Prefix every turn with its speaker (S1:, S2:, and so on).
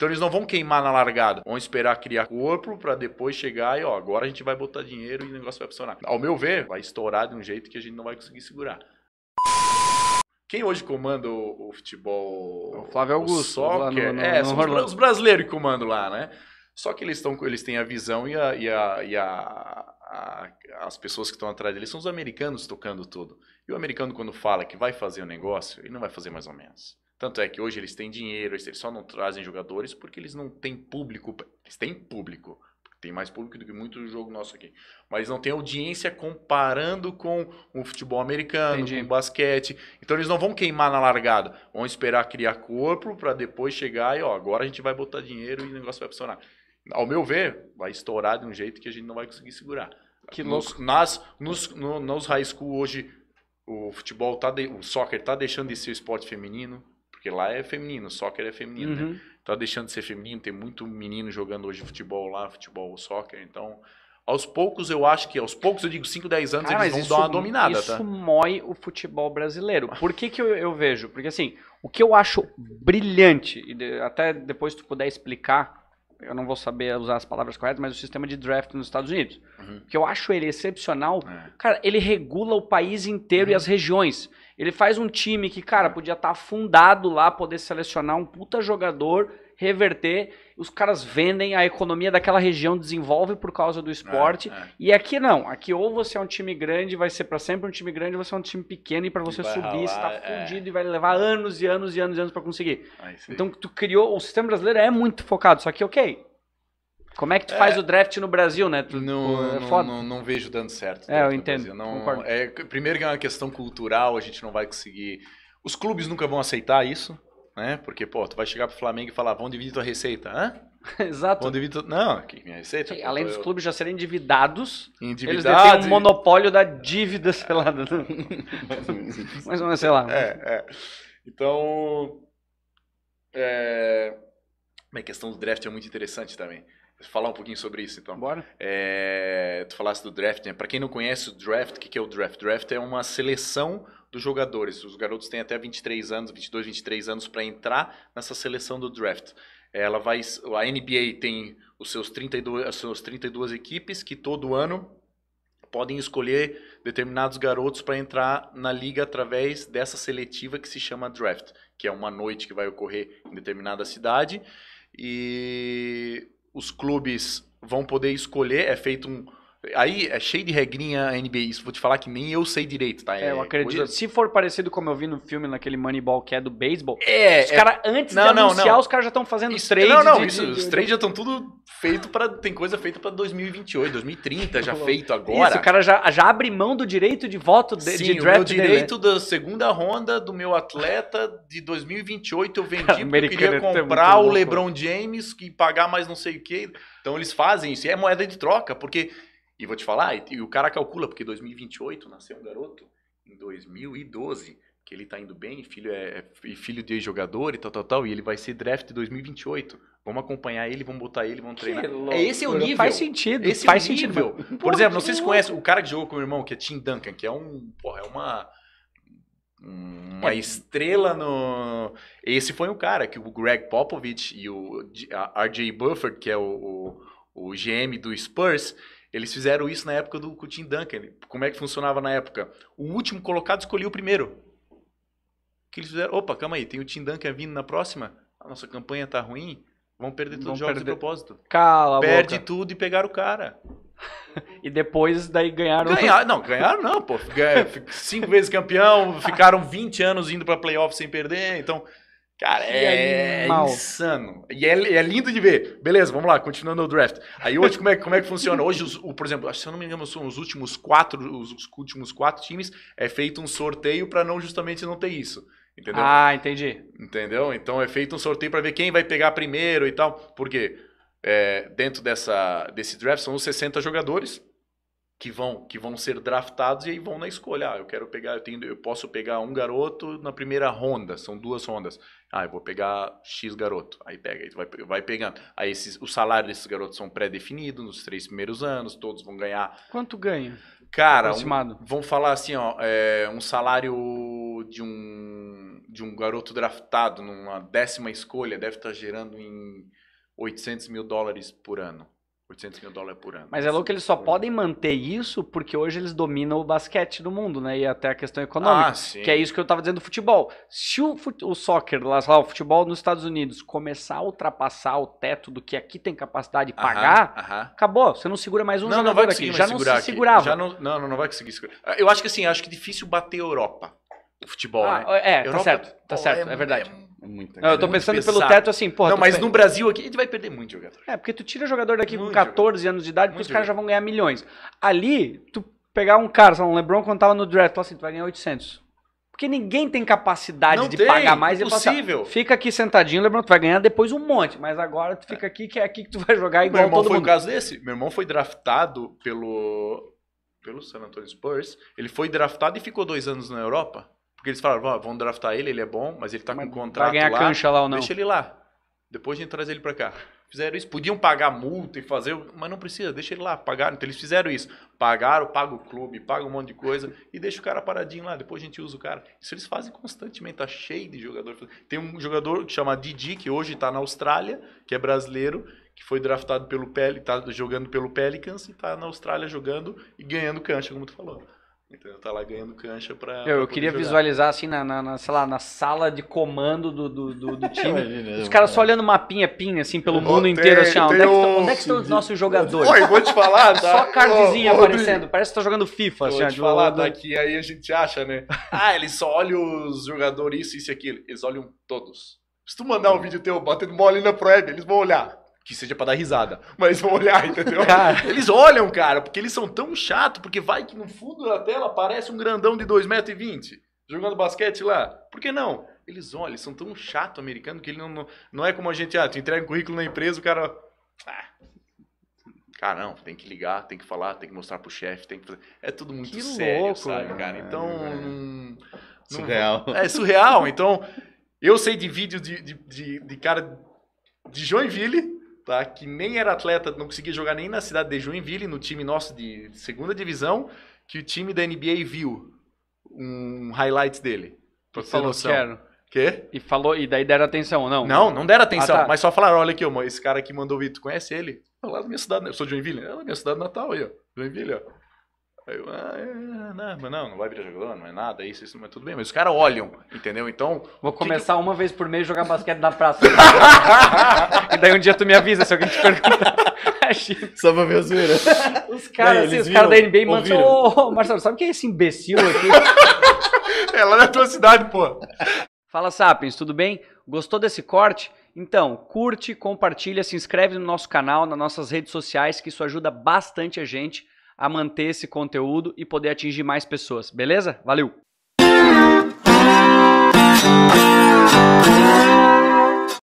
S1: Então eles não vão queimar na largada. Vão esperar criar corpo para depois chegar e, ó, agora a gente vai botar dinheiro e o negócio vai funcionar. Ao meu ver, vai estourar de um jeito que a gente não vai conseguir segurar. Quem hoje comanda o, o futebol? É o Flávio Augusto. O soccer. No, no, é, no são Orlando. os brasileiros que comandam lá, né? Só que eles, estão, eles têm a visão e, a, e, a, e a, a, as pessoas que estão atrás deles são os americanos tocando tudo. E o americano, quando fala que vai fazer o um negócio, ele não vai fazer mais ou menos. Tanto é que hoje eles têm dinheiro, eles só não trazem jogadores porque eles não têm público. Eles têm público. Tem mais público do que muito jogo nosso aqui. Mas não tem audiência comparando com o futebol americano, Entendi. com o basquete. Então eles não vão queimar na largada. Vão esperar criar corpo para depois chegar e, ó, agora a gente vai botar dinheiro e o negócio vai funcionar. Ao meu ver, vai estourar de um jeito que a gente não vai conseguir segurar. Que Nos, nas, nos, no, nos high school hoje, o futebol tá de, o soccer tá deixando de ser o esporte feminino porque lá é feminino, soccer é feminino, né? uhum. né? Tá deixando de ser feminino, tem muito menino jogando hoje futebol lá, futebol, soccer, então aos poucos eu acho que, aos poucos eu digo 5, 10 anos Cara, eles vão isso, dar uma dominada, isso tá? Isso
S2: mói o futebol brasileiro. Por que que eu, eu vejo? Porque assim, o que eu acho brilhante, e de, até depois tu puder explicar, eu não vou saber usar as palavras corretas, mas o sistema de draft nos Estados Unidos. Uhum. Que eu acho ele excepcional. É. Cara, ele regula o país inteiro uhum. e as regiões. Ele faz um time que, cara, podia estar tá afundado lá, poder selecionar um puta jogador reverter, os caras vendem, a economia daquela região desenvolve por causa do esporte. É, é. E aqui não, aqui ou você é um time grande, vai ser para sempre um time grande, ou você é um time pequeno e para você subir, ralar, você tá é. fudido é. e vai levar anos e anos e anos e anos para conseguir. Então tu criou, o sistema brasileiro é muito focado, só que OK. Como é que tu faz é. o draft no Brasil, né? Tu, não, é não, não,
S1: não, vejo dando certo. É, eu entendo. Não, primeiro que é uma questão cultural, a gente não vai conseguir. Os clubes nunca vão aceitar isso né? Porque, pô, tu vai chegar pro Flamengo e falar, vão dividir tua receita, hã? Exato. Vão dividir tua... Não, que minha receita. Sim, além eu... dos clubes já serem endividados, endividados eles têm um
S2: monopólio da dívida, sei lá. Mas não menos, é, sei lá. É,
S1: é. Então, é... a questão do draft é muito interessante também falar um pouquinho sobre isso, então. Bora. É, tu falaste do draft, né? Para quem não conhece o draft, o que, que é o draft? Draft é uma seleção dos jogadores. Os garotos têm até 23 anos, 22, 23 anos para entrar nessa seleção do draft. Ela vai, a NBA tem os seus 32, as suas 32 equipes que todo ano podem escolher determinados garotos para entrar na liga através dessa seletiva que se chama draft, que é uma noite que vai ocorrer em determinada cidade e os clubes vão poder escolher, é feito um, Aí é cheio de regrinha NBA, isso vou te falar que nem eu sei direito, tá? É, eu é acredito. Coisa... Se for parecido como eu vi no filme, naquele Moneyball que é do beisebol, é, é. os é... caras, antes não, de não, anunciar, não. os
S2: caras já estão fazendo isso, Não, não, de, isso, de, os trades já estão
S1: tudo feito para Tem coisa feita para 2028, 2030, já feito agora. Isso, o cara já, já abre mão do direito de voto de, Sim, de draft. O direito dele, né? da segunda ronda do meu atleta de 2028 eu vendi cara, porque eu queria é comprar o LeBron James e pagar mais não sei o quê. Então eles fazem isso. E é moeda de troca, porque e vou te falar, e, e o cara calcula, porque 2028 nasceu um garoto em 2012, que ele tá indo bem, filho é, é filho de jogador e tal, tal, tal, e ele vai ser draft 2028. Vamos acompanhar ele, vamos botar ele, vamos treinar. É, esse é o nível. É faz sentido. Esse faz é o nível. sentido. Por, Por exemplo, não sei se conhece o cara que jogou com o meu irmão, que é Tim Duncan, que é um, porra, é uma uma é. estrela no. Esse foi o cara que o Greg Popovich e o RJ Bufford, que é o, o, o GM do Spurs, eles fizeram isso na época do Tim Duncan. Como é que funcionava na época? O último colocado escolhia o primeiro. O que eles fizeram? Opa, calma aí, tem o Tim Duncan vindo na próxima. Ah, a nossa campanha tá ruim. Vão perder todos os jogos perder. de propósito. Cala Perde boca. tudo e pegaram o cara. e depois daí ganharam... Ganhar, não, ganharam não, pô. Ganharam, é, cinco vezes campeão, ficaram 20 anos indo pra playoff sem perder. Então, Cara, é, é insano. E é, é, lindo de ver. Beleza, vamos lá, continuando o draft. Aí hoje, como é, como é que funciona? Hoje, os, o, por exemplo, se eu não me engano, são os últimos quatro, os, os últimos quatro times, é feito um sorteio para não justamente não ter isso. Entendeu? Ah, entendi. Entendeu? Então é feito um sorteio para ver quem vai pegar primeiro e tal. Porque é, dentro dessa, desse draft são os 60 jogadores que vão que vão ser draftados e aí vão na escolha. Ah, eu quero pegar, eu tenho, eu posso pegar um garoto na primeira ronda, são duas rondas. Ah, eu vou pegar X garoto. Aí pega, vai, vai pegando. Aí esses, o salário desses garotos são pré-definidos nos três primeiros anos, todos vão ganhar. Quanto ganha?
S2: Cara, um,
S1: vão falar assim, ó, é, um salário de um de um garoto draftado numa décima escolha deve estar tá gerando em 800 mil dólares por ano. 800 mil dólares por ano. Mas
S2: é louco que eles só podem manter isso porque hoje eles dominam o basquete do mundo, né? E até a questão econômica. Ah, sim. Que é isso que eu estava dizendo do futebol. Se o, fut... o soccer, lá, lá, o futebol nos Estados Unidos começar a ultrapassar o teto do que aqui tem capacidade de pagar, acabou. Você não segura mais um não, jogador não vai aqui. Já não se aqui. segurava. Já
S1: não, não, não vai conseguir segurar. Eu acho que assim, acho que difícil bater a Europa futebol, ah, né? É, tá Europa, tá certo, tá é certo, é, é verdade. É muito, não, eu tô é pensando pelo teto assim, porra. Não, mas no Brasil
S2: aqui a gente vai perder muito jogador. É, porque tu tira jogador daqui muito com 14 jogador. anos de idade, porque os caras já vão ganhar milhões. Ali, tu pegar um cara, um LeBron quando tava no draft, assim, tu vai ganhar 800. Porque ninguém tem capacidade não de tem, pagar mais impossível. passar. Fica aqui sentadinho, LeBron, tu vai ganhar depois um monte, mas agora tu fica é. aqui que é aqui que tu vai jogar igual Meu irmão foi um caso
S1: desse. Meu irmão foi draftado pelo pelo San Antonio Spurs, ele foi draftado e ficou dois anos na Europa. Porque eles falaram, vamos vão draftar ele, ele é bom, mas ele tá mas com contrato vai ganhar lá. cancha lá ou não. Deixa ele lá. Depois a gente traz ele para cá. Fizeram isso, podiam pagar multa e fazer, mas não precisa, deixa ele lá, pagaram. Então eles fizeram isso. Pagaram, paga o clube, paga um monte de coisa e deixa o cara paradinho lá, depois a gente usa o cara. Isso eles fazem constantemente, tá cheio de jogador. Tem um jogador que chama Didi, que hoje tá na Austrália, que é brasileiro, que foi draftado pelo Pelicans, tá jogando pelo Pelicans e tá na Austrália jogando e ganhando cancha, como tu falou. Então tá lá ganhando cancha pra. Eu, pra queria jogar. visualizar assim
S2: na, na, na, lá, na, sala de comando do, do, do, do time. os caras é. só olhando mapinha pinha assim pelo oh, mundo tem, inteiro, assim, ó, onde, é que, tá, onde, é que estão, os nossos jogadores? Oi, vou te falar, tá? Só cardzinha oh, aparecendo, oh,
S1: parece que tá jogando FIFA, assim, vou te falar, daqui tá, aí a gente acha, né? Ah, eles só olham os jogadores, isso e aquilo. Eles olham todos. Se tu mandar um vídeo teu batendo mole na proeb eles vão olhar que seja para dar risada, mas vão olhar, entendeu? Eles olham, cara, porque eles são tão chato, porque vai que no fundo da tela aparece um grandão de 2,20m jogando basquete lá. Por que não? Eles olham, eles são tão chato americano que ele não, não, não é como a gente, ah, tu entrega um currículo na empresa, o cara. Ah, cara, não, tem que ligar, tem que falar, tem que mostrar pro chefe, tem que fazer. É tudo muito que sério, louco, sabe, cara? Né? cara? Então. É. surreal. Não, é surreal. Então, eu sei de vídeo de, de, de, de cara de Joinville tá? que nem era atleta, não conseguia jogar nem na cidade de Joinville, no time nosso de segunda divisão, que o time da NBA viu um highlight dele. Pra você falou, noção. quero. Quê? E falou, e daí deram atenção, não? Não, não deram ah, atenção, ah, tá. mas só falaram, olha aqui, esse cara que mandou o Vitor, conhece ele? Lá da minha cidade, eu sou de Joinville, é da minha cidade natal aí, ó, Joinville, ó. Aí eu, ah, é, é, não, né, não, não vai virar jogador, não é nada, isso, isso, mas tudo bem. Mas os caras olham, entendeu? Então. Vou começar
S2: que... uma vez por mês jogar basquete na praça. e daí um dia tu me avisa se alguém te perguntar. Só pra ver a zoeira. Os caras, assim, os caras da NBA mandam. Ô, oh, Marcelo, sabe quem é esse imbecil aqui? é lá na tua cidade, pô. Fala, Sapiens, tudo bem? Gostou desse corte? Então, curte, compartilha, se inscreve no nosso canal, nas nossas redes sociais, que isso ajuda bastante a gente a manter esse conteúdo e poder atingir mais pessoas, beleza? Valeu!